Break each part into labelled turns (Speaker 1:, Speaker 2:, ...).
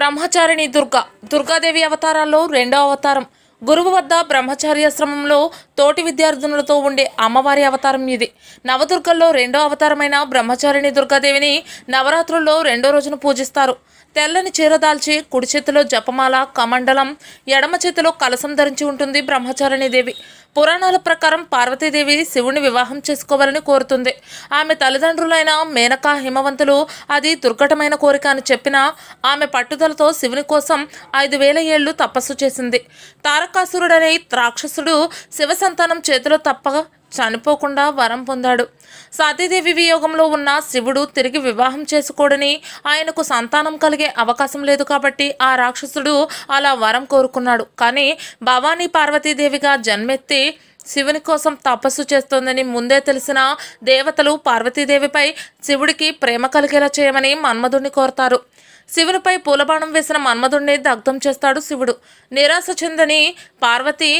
Speaker 1: బ్రహ్మచారిణి దుర్గా దుర్గాదేవి అవతారాల్లో రెండో అవతారం గురువు వద్ద బ్రహ్మచారి ఆశ్రమంలో తోటి విద్యార్థులతో ఉండే అమ్మవారి అవతారం ఇది నవదుర్గల్లో రెండో అవతారమైన బ్రహ్మచారిణి దుర్గాదేవిని నవరాత్రుల్లో రెండో రోజున పూజిస్తారు తెల్లని చీర దాల్చి కుడి చేతిలో జపమాల కమండలం ఎడమ చేతిలో కలసం ధరించి ఉంటుంది దేవి పురాణాల ప్రకారం పార్వతీదేవి శివుని వివాహం చేసుకోవాలని కోరుతుంది ఆమె తల్లిదండ్రులైన మేనకా హిమవంతులు అది దుర్ఘటమైన కోరిక అని చెప్పినా ఆమె పట్టుదలతో శివుని కోసం ఐదు వేల ఏళ్లు తపస్సు చేసింది తారకాసురుడనే రాక్షసుడు శివ సంతానం చేతిలో తప్పక చనిపోకుండా వరం పొందాడు సతీదేవి వియోగంలో ఉన్న శివుడు తిరిగి వివాహం చేసుకోడని ఆయనకు సంతానం కలిగే అవకాశం లేదు కాబట్టి ఆ రాక్షసుడు అలా వరం కోరుకున్నాడు కానీ భవానీ పార్వతీదేవిగా జన్మెత్తి శివుని కోసం తపస్సు చేస్తోందని ముందే తెలిసిన దేవతలు పార్వతీదేవిపై శివుడికి ప్రేమ కలిగేలా చేయమని మన్మధుడిని కోరతారు శివునిపై పూలబాణం వేసిన మన్మధుడిని దగ్ధం చేస్తాడు శివుడు నిరాశ చెందని పార్వతి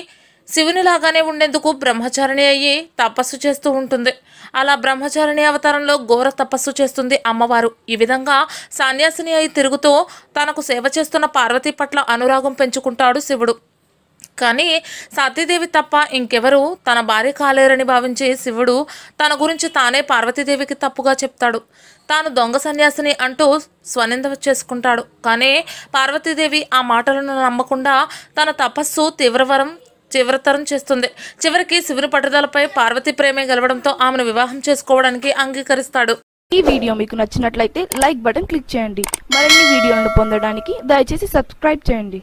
Speaker 1: శివునిలాగానే ఉండేందుకు బ్రహ్మచారిణి అయ్యి తపస్సు చేస్తూ ఉంటుంది అలా బ్రహ్మచారిణి అవతారంలో ఘోర తపస్సు చేస్తుంది అమ్మవారు ఈ విధంగా సన్యాసిని అయి తిరుగుతూ తనకు సేవ చేస్తున్న పార్వతీ పట్ల అనురాగం పెంచుకుంటాడు శివుడు కానీ సతీదేవి తప్ప ఇంకెవరూ తన భార్య కాలేరని భావించి శివుడు తన గురించి తానే పార్వతీదేవికి తప్పుగా చెప్తాడు తాను దొంగ సన్యాసిని అంటూ స్వనింద చేసుకుంటాడు కానీ పార్వతీదేవి ఆ మాటలను నమ్మకుండా తన తపస్సు తీవ్రవరం చివరతరం చేస్తుంది చివరికి శివుని పట్టుదలపై పార్వతి ప్రేమే గెలవడంతో ఆమెను వివాహం చేసుకోవడానికి అంగీకరిస్తాడు
Speaker 2: ఈ వీడియో మీకు నచ్చినట్లయితే లైక్ బటన్ క్లిక్ చేయండి మరిన్ని వీడియోలను పొందడానికి దయచేసి సబ్స్క్రైబ్ చేయండి